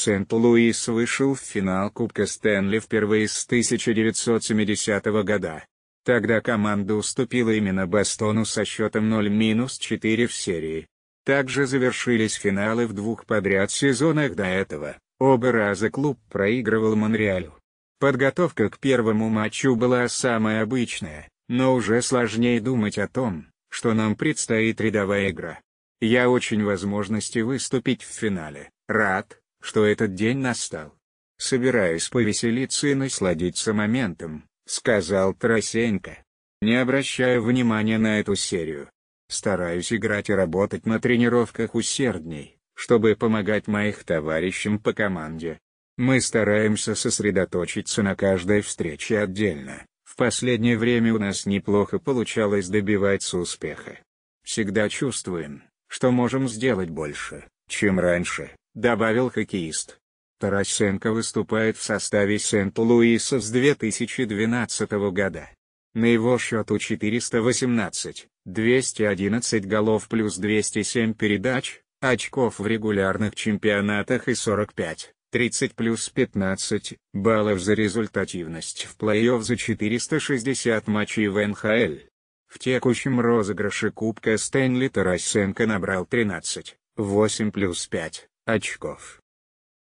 Сент-Луис вышел в финал Кубка Стэнли впервые с 1970 года. Тогда команда уступила именно Бастону со счетом 0-4 в серии. Также завершились финалы в двух подряд сезонах до этого, оба раза клуб проигрывал Монреалю. Подготовка к первому матчу была самая обычная, но уже сложнее думать о том, что нам предстоит рядовая игра. Я очень возможности выступить в финале, рад, что этот день настал. «Собираюсь повеселиться и насладиться моментом», — сказал Тарасенко. Не обращаю внимания на эту серию. Стараюсь играть и работать на тренировках усердней, чтобы помогать моих товарищам по команде. Мы стараемся сосредоточиться на каждой встрече отдельно. В последнее время у нас неплохо получалось добиваться успеха. Всегда чувствуем, что можем сделать больше, чем раньше, добавил хоккеист. Тарасенко выступает в составе Сент-Луиса с 2012 года. На его счету 418, 211 голов плюс 207 передач, очков в регулярных чемпионатах и 45, 30 плюс 15, баллов за результативность в плей-офф за 460 матчей в НХЛ. В текущем розыгрыше Кубка Стэнли Тарасенко набрал 13, 8 плюс 5, очков.